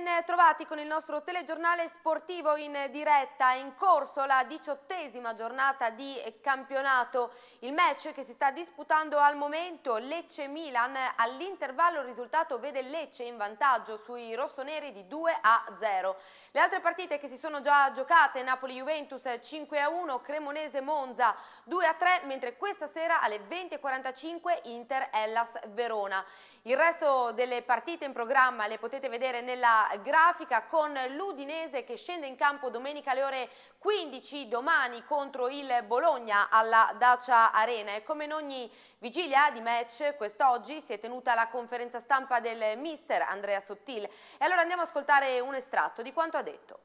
Ben trovati con il nostro telegiornale sportivo in diretta. È in corso la diciottesima giornata di campionato. Il match che si sta disputando al momento Lecce-Milan. All'intervallo il risultato vede Lecce in vantaggio sui rossoneri di 2 a 0. Le altre partite che si sono già giocate Napoli-Juventus 5 a 1, Cremonese-Monza 2 a 3, mentre questa sera alle 20.45 Inter-Ellas Verona. Il resto delle partite in programma le potete vedere nella grafica con l'Udinese che scende in campo domenica alle ore 15 domani contro il Bologna alla Dacia Arena e come in ogni vigilia di match quest'oggi si è tenuta la conferenza stampa del mister Andrea Sottil e allora andiamo a ascoltare un estratto di quanto ha detto.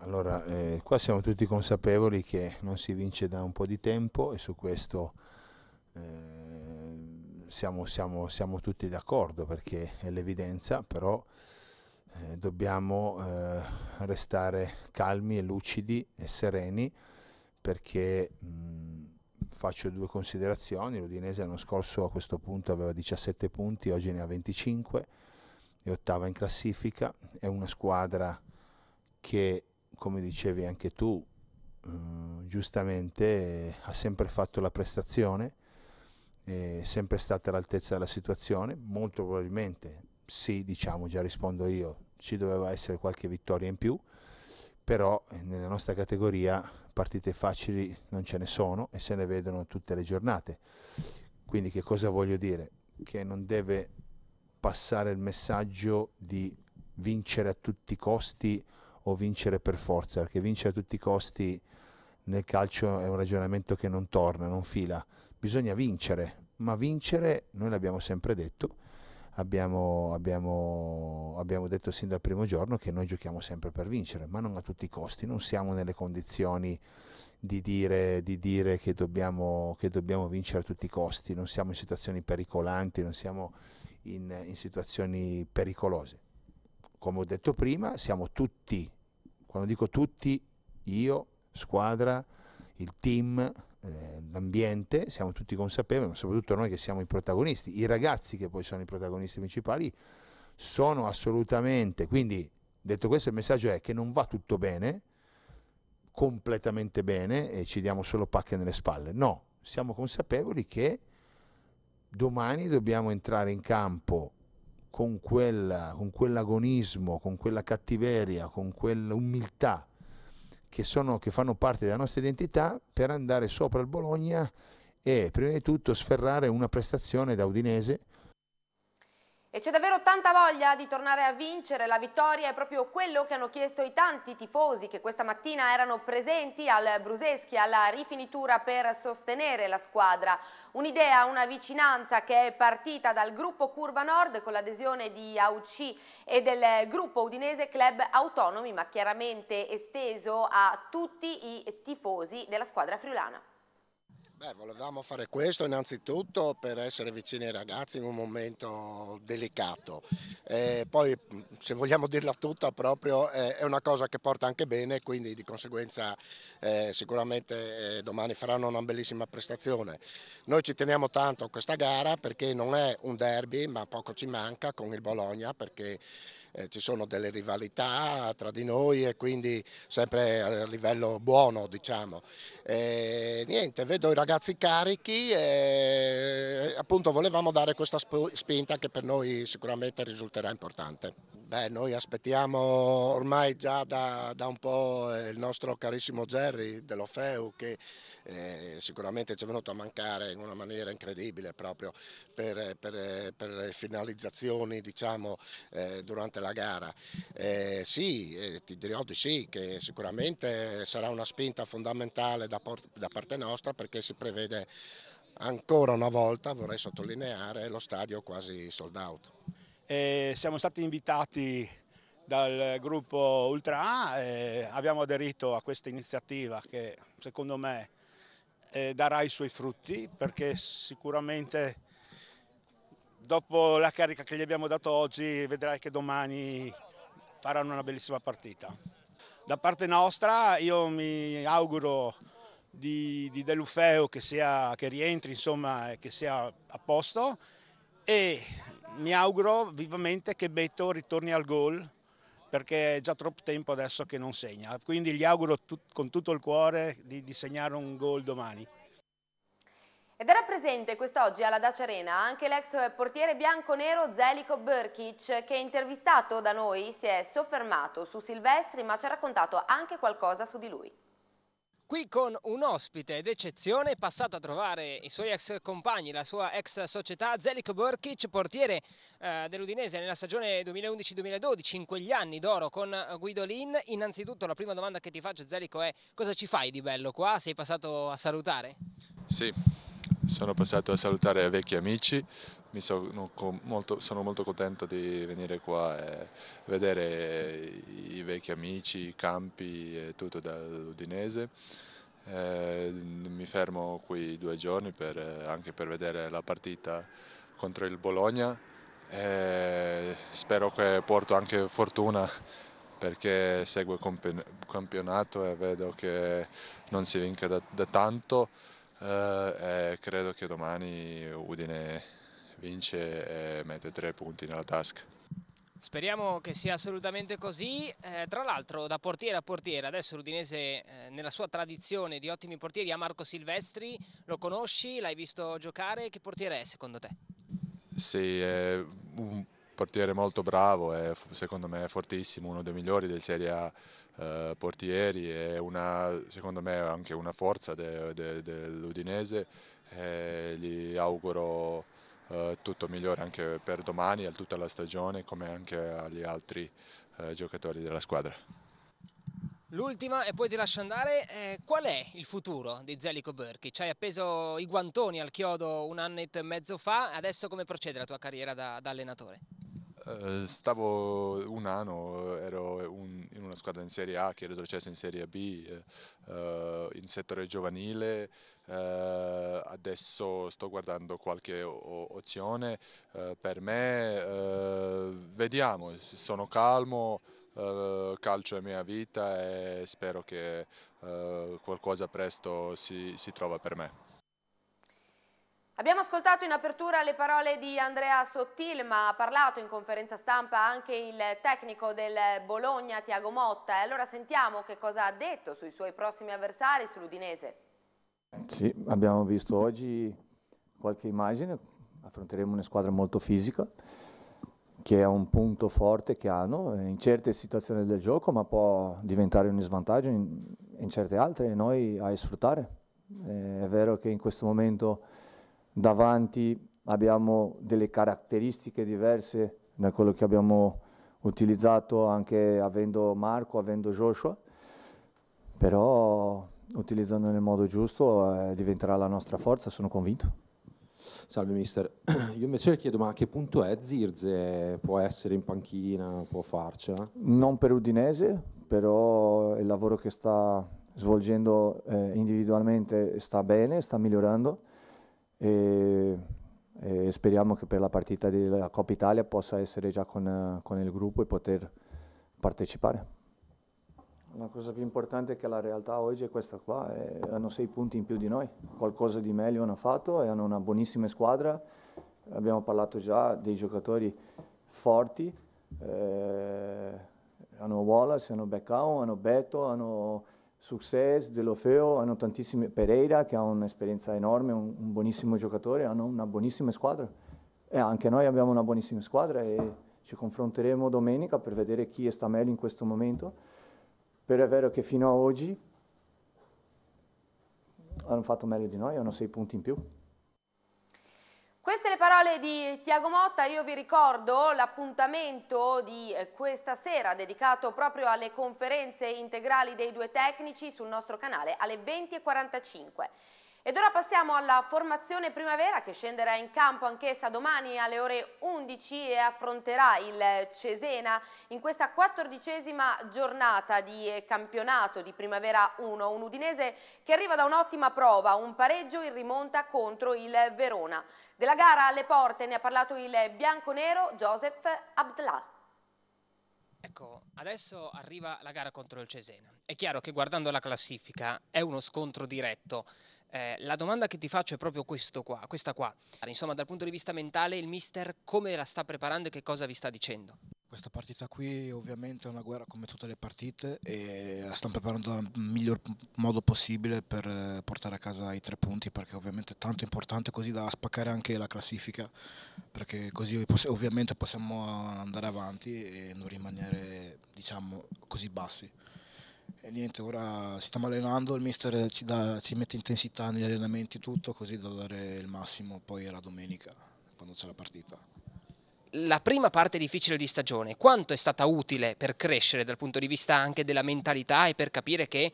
Allora, eh, qua siamo tutti consapevoli che non si vince da un po' di tempo e su questo eh, siamo, siamo, siamo tutti d'accordo perché è l'evidenza, però eh, dobbiamo eh, restare calmi e lucidi e sereni perché mh, faccio due considerazioni, l'Udinese l'anno scorso a questo punto aveva 17 punti, oggi ne ha 25, è ottava in classifica, è una squadra che come dicevi anche tu, mh, giustamente eh, ha sempre fatto la prestazione, eh, sempre stata all'altezza della situazione, molto probabilmente sì, diciamo, già rispondo io, ci doveva essere qualche vittoria in più, però eh, nella nostra categoria partite facili non ce ne sono e se ne vedono tutte le giornate. Quindi che cosa voglio dire? Che non deve passare il messaggio di vincere a tutti i costi o vincere per forza, perché vincere a tutti i costi nel calcio è un ragionamento che non torna, non fila, bisogna vincere, ma vincere, noi l'abbiamo sempre detto, abbiamo, abbiamo, abbiamo detto sin dal primo giorno che noi giochiamo sempre per vincere, ma non a tutti i costi, non siamo nelle condizioni di dire, di dire che, dobbiamo, che, dobbiamo, vincere a tutti i costi, non siamo in situazioni pericolanti, non siamo in, in situazioni pericolose. Come ho detto prima, siamo tutti, quando dico tutti, io, squadra, il team, eh, l'ambiente, siamo tutti consapevoli, ma soprattutto noi che siamo i protagonisti, i ragazzi che poi sono i protagonisti principali, sono assolutamente, quindi detto questo il messaggio è che non va tutto bene, completamente bene e ci diamo solo pacche nelle spalle, no, siamo consapevoli che domani dobbiamo entrare in campo con, quella, con quell'agonismo, con quella cattiveria, con quell'umiltà che, sono, che fanno parte della nostra identità per andare sopra il Bologna e prima di tutto sferrare una prestazione da Udinese e c'è davvero tanta voglia di tornare a vincere, la vittoria è proprio quello che hanno chiesto i tanti tifosi che questa mattina erano presenti al Bruseschi alla rifinitura per sostenere la squadra. Un'idea, una vicinanza che è partita dal gruppo Curva Nord con l'adesione di AUC e del gruppo Udinese Club Autonomi ma chiaramente esteso a tutti i tifosi della squadra friulana. Beh, volevamo fare questo innanzitutto per essere vicini ai ragazzi in un momento delicato. E poi, se vogliamo dirla tutta, proprio è una cosa che porta anche bene, quindi di conseguenza eh, sicuramente eh, domani faranno una bellissima prestazione. Noi ci teniamo tanto a questa gara perché non è un derby, ma poco ci manca con il Bologna perché eh, ci sono delle rivalità tra di noi e quindi sempre a livello buono diciamo. E, eh, niente, vedo i ragazzi carichi e eh, appunto volevamo dare questa spinta che per noi sicuramente risulterà importante. Beh, noi aspettiamo ormai già da, da un po' il nostro carissimo Gerry dell'Ofeu che eh, sicuramente ci è venuto a mancare in una maniera incredibile proprio per, per, per finalizzazioni diciamo, eh, durante la la gara. Eh, sì, eh, ti dirò di sì, che sicuramente sarà una spinta fondamentale da, da parte nostra perché si prevede ancora una volta, vorrei sottolineare, lo stadio quasi sold out. Eh, siamo stati invitati dal gruppo Ultra eh, abbiamo aderito a questa iniziativa che secondo me eh, darà i suoi frutti perché sicuramente dopo la carica che gli abbiamo dato oggi vedrai che domani faranno una bellissima partita. Da parte nostra io mi auguro di, di Lufeo che, sia, che rientri insomma e che sia a posto e mi auguro vivamente che Beto ritorni al gol perché è già troppo tempo adesso che non segna, quindi gli auguro tut, con tutto il cuore di, di segnare un gol domani. Ed era presente quest'oggi alla Dacia Arena anche l'ex portiere bianco-nero Zeliko Berkic che intervistato da noi si è soffermato su Silvestri ma ci ha raccontato anche qualcosa su di lui. Qui con un ospite d'eccezione passato a trovare i suoi ex compagni, la sua ex società, Zeliko Berkic, portiere eh, dell'Udinese nella stagione 2011-2012, in quegli anni d'oro con Guidolin. Innanzitutto la prima domanda che ti faccio Zeliko è cosa ci fai di bello qua? Sei passato a salutare? Sì, sono passato a salutare vecchi amici, sono molto, sono, molto, contento di venire qua e vedere i vecchi amici, i campi e tutto dall'Udinese. Eh, mi fermo qui due giorni per, anche per vedere la partita contro il Bologna. Eh, spero che porto anche fortuna perché seguo il campionato e vedo che non si vinca da, da tanto. Eh, eh, credo che domani Udine vince e mette tre punti nella tasca. Speriamo che sia assolutamente così, eh, tra l'altro da portiere a portiere, adesso l'Udinese eh, nella sua tradizione di ottimi portieri ha Marco Silvestri, lo conosci, l'hai visto giocare, che portiere è secondo te? Sì, è un portiere molto bravo, è, secondo me fortissimo, uno dei migliori del Serie A eh, portieri, è una, secondo me anche una forza de, de, dell'Udinese, gli auguro eh, tutto migliore anche per domani, a tutta la stagione, come anche agli altri eh, giocatori della squadra. L'ultima e poi ti lascio andare, eh, qual è il futuro di Zelico Berchi? Ci hai appeso i guantoni al chiodo un annetto e mezzo fa, adesso come procede la tua carriera da, da allenatore? Eh, stavo un anno, ero un, in una squadra in Serie A che è retrocessa in Serie B, eh, eh, in settore giovanile, eh, adesso sto guardando qualche opzione eh, per me, eh, vediamo, sono calmo, calcio è mia vita e spero che qualcosa presto si, si trova per me. Abbiamo ascoltato in apertura le parole di Andrea Sottil, ma ha parlato in conferenza stampa anche il tecnico del Bologna, Tiago Motta. E allora sentiamo che cosa ha detto sui suoi prossimi avversari sull'Udinese. Sì, abbiamo visto oggi qualche immagine, affronteremo una squadra molto fisica, che è un punto forte che hanno eh, in certe situazioni del gioco, ma può diventare un svantaggio in, in certe altre e noi a sfruttare. Eh, è vero che in questo momento davanti abbiamo delle caratteristiche diverse da quello che abbiamo utilizzato anche avendo Marco, avendo Joshua, però utilizzando nel modo giusto eh, diventerà la nostra forza, sono convinto. Salve mister, io invece le chiedo ma a che punto è Zirze? Può essere in panchina, può farcela? Non per Udinese, però il lavoro che sta svolgendo eh, individualmente sta bene, sta migliorando e, e speriamo che per la partita della Coppa Italia possa essere già con, con il gruppo e poter partecipare. La cosa più importante è che la realtà oggi è questa qua, eh, hanno sei punti in più di noi, qualcosa di meglio hanno fatto e hanno una buonissima squadra, abbiamo parlato già dei giocatori forti, eh, hanno Wallace, hanno Beckham, hanno Beto, hanno Success, Dell'Ofeo, hanno tantissime, Pereira che ha un'esperienza enorme, un, un, buonissimo giocatore, hanno una buonissima squadra e anche noi abbiamo una buonissima squadra e ci confronteremo domenica per vedere chi sta meglio in questo momento. Però è vero che fino ad oggi hanno fatto meglio di noi, hanno sei punti in più. Queste le parole di Tiago Motta, io vi ricordo l'appuntamento di eh, questa sera dedicato proprio alle conferenze integrali dei due tecnici sul nostro canale alle 20.45. Ed ora passiamo alla formazione primavera che scenderà in campo anch'essa domani alle ore 11 e affronterà il Cesena in questa quattordicesima giornata di campionato di Primavera 1. Un Udinese che arriva da un'ottima prova, un pareggio in rimonta contro il Verona. Della gara alle porte ne ha parlato il bianconero Joseph Abdlah. Ecco, adesso arriva la gara contro il Cesena. È chiaro che guardando la classifica è uno scontro diretto eh, la domanda che ti faccio è proprio qua, questa qua. Insomma, dal punto di vista mentale, il mister come la sta preparando e che cosa vi sta dicendo? Questa partita qui ovviamente è una guerra come tutte le partite e la stanno preparando nel miglior modo possibile per eh, portare a casa i tre punti perché ovviamente è tanto importante così da spaccare anche la classifica perché così ovviamente possiamo andare avanti e non rimanere diciamo così bassi. E niente, ora stiamo allenando, il mister ci, dà, ci mette intensità negli allenamenti, tutto così da dare il massimo poi alla domenica, quando c'è la partita. La prima parte difficile di stagione, quanto è stata utile per crescere dal punto di vista anche della mentalità e per capire che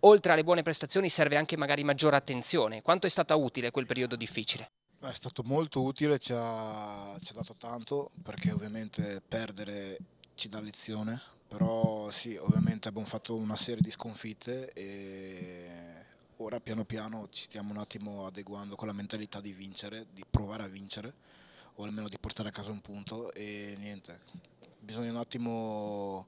oltre alle buone prestazioni serve anche magari maggiore attenzione? Quanto è stata utile quel periodo difficile? È stato molto utile, ci ha, ci ha dato tanto perché ovviamente perdere ci dà lezione, però sì, ovviamente abbiamo fatto una serie di sconfitte e ora piano piano ci stiamo un attimo adeguando con la mentalità di vincere, di provare a vincere o almeno di portare a casa un punto e niente, bisogna un attimo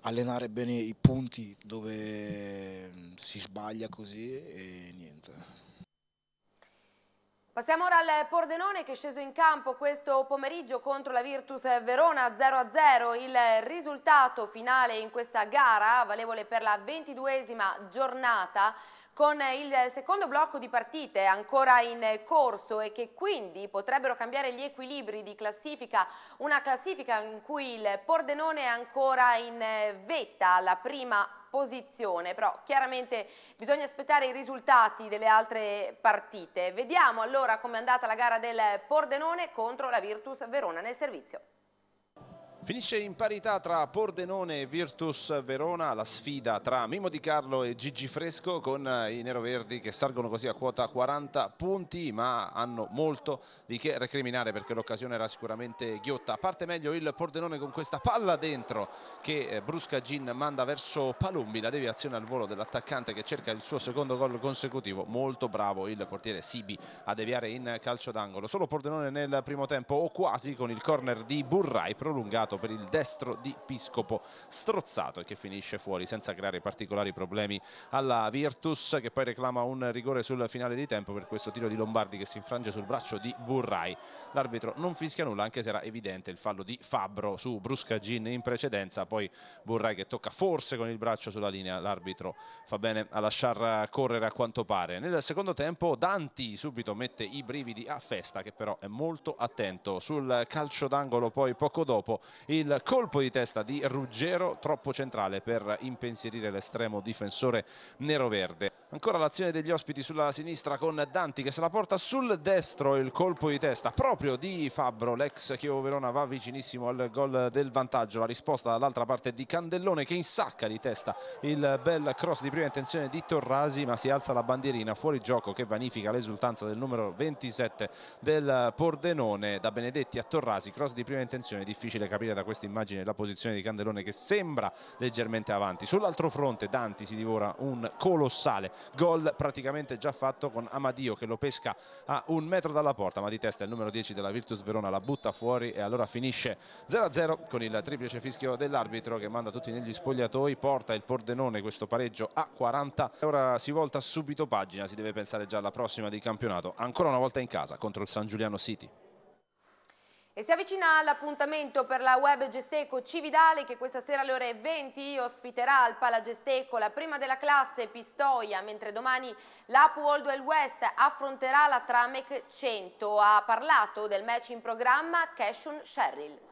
allenare bene i punti dove si sbaglia così e niente. Passiamo ora al Pordenone che è sceso in campo questo pomeriggio contro la Virtus Verona 0-0, il risultato finale in questa gara valevole per la ventiduesima giornata con il secondo blocco di partite ancora in corso e che quindi potrebbero cambiare gli equilibri di classifica, una classifica in cui il Pordenone è ancora in vetta alla prima posizione, però chiaramente bisogna aspettare i risultati delle altre partite. Vediamo allora com'è andata la gara del Pordenone contro la Virtus Verona nel servizio. Finisce in parità tra Pordenone e Virtus Verona la sfida tra Mimo Di Carlo e Gigi Fresco con eh, i neroverdi che salgono così a quota 40 punti ma hanno molto di che recriminare perché l'occasione era sicuramente ghiotta. Parte meglio il Pordenone con questa palla dentro che eh, Brusca Gin manda verso Palumbi, la deviazione al volo dell'attaccante che cerca il suo secondo gol consecutivo. Molto bravo il portiere Sibi a deviare in calcio d'angolo. Solo Pordenone nel primo tempo o quasi con il corner di Burrai prolungato tentato per il destro di Piscopo strozzato e che finisce fuori senza creare particolari problemi alla Virtus che poi reclama un rigore sul finale di tempo per questo tiro di Lombardi che si infrange sul braccio di Burrai. L'arbitro non fischia nulla anche se era evidente il fallo di Fabbro su Brusca Gin in precedenza, poi Burrai che tocca forse con il braccio sulla linea, l'arbitro fa bene a lasciar correre a quanto pare. Nel secondo tempo Danti subito mette i brividi a festa che però è molto attento sul calcio d'angolo poi poco dopo il colpo di testa di Ruggero troppo centrale per impensierire l'estremo difensore nero-verde. Ancora l'azione degli ospiti sulla sinistra con Danti che se la porta sul destro il colpo di testa proprio di Fabbro. L'ex Chievo Verona va vicinissimo al gol del vantaggio. La risposta dall'altra parte di Candellone che insacca di testa il bel cross di prima intenzione di Torrasi ma si alza la bandierina fuori gioco che vanifica l'esultanza del numero 27 del Pordenone. Da Benedetti a Torrasi, cross di prima intenzione. Difficile capire da questa immagine la posizione di Candellone che sembra leggermente avanti. Sull'altro fronte Danti si divora un colossale gol praticamente già fatto con Amadio che lo pesca a un metro dalla porta ma di testa il numero 10 della Virtus Verona la butta fuori e allora finisce 0-0 con il triplice fischio dell'arbitro che manda tutti negli spogliatoi porta il Pordenone questo pareggio a 40 ora si volta subito pagina si deve pensare già alla prossima di campionato ancora una volta in casa contro il San Giuliano City e si avvicina l'appuntamento per la web Gesteco Cividale che questa sera alle ore 20 ospiterà al Pala Gesteco la prima della classe Pistoia, mentre domani l'APU World Well West affronterà la Tramec 100. Ha parlato del match in programma Cashun Sherrill.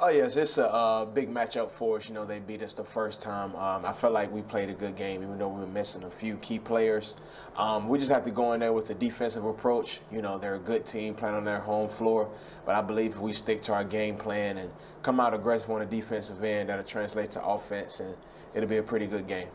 Oh yes, it's a uh, big matchup for us. You know, they beat us the first time. Um, I felt like we played a good game, even though we were missing a few key players. Um, we just have to go in there with a defensive approach. You know, they're a good team playing on their home floor, but I believe if we stick to our game plan and come out aggressive on the defensive end, that'll translate to offense, and it'll be a pretty good game.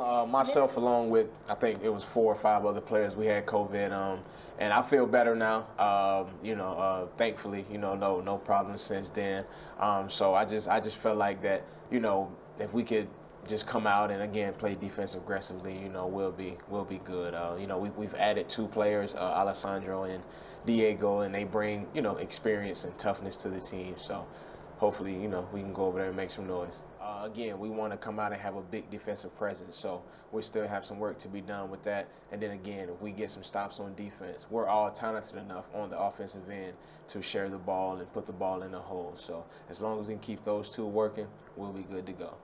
Uh, myself, along with I think it was four or five other players, we had COVID, um, and I feel better now. Um, you know, uh, thankfully, you know, no no problems since then. Um, so I just I just felt like that. You know, if we could just come out and again play defense aggressively, you know, we'll be we'll be good. Uh, you know, we, we've added two players, uh, Alessandro and Diego, and they bring you know experience and toughness to the team. So hopefully, you know, we can go over there and make some noise. uh, again, we want to come out and have a big defensive presence. So we still have some work to be done with that. And then again, if we get some stops on defense, we're all talented enough on the offensive end to share the ball and put the ball in the hole. So as long as we can keep those two working, we'll be good to go.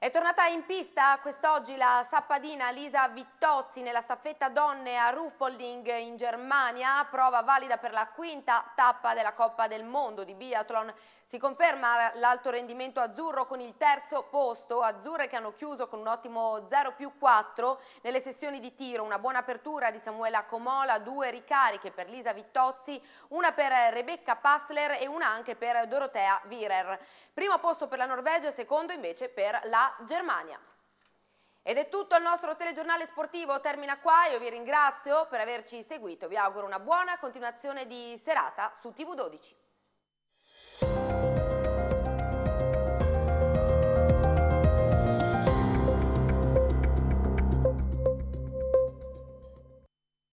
È tornata in pista quest'oggi la sappadina Lisa Vittozzi nella staffetta donne a Ruffolding in Germania, prova valida per la quinta tappa della Coppa del Mondo di biathlon si conferma l'alto rendimento azzurro con il terzo posto, azzurre che hanno chiuso con un ottimo 0 più 4 nelle sessioni di tiro, una buona apertura di Samuela Comola, due ricariche per Lisa Vittozzi, una per Rebecca Passler e una anche per Dorotea Virer. Primo posto per la Norvegia, e secondo invece per la Germania. Ed è tutto il nostro telegiornale sportivo, termina qua, io vi ringrazio per averci seguito, vi auguro una buona continuazione di serata su TV12.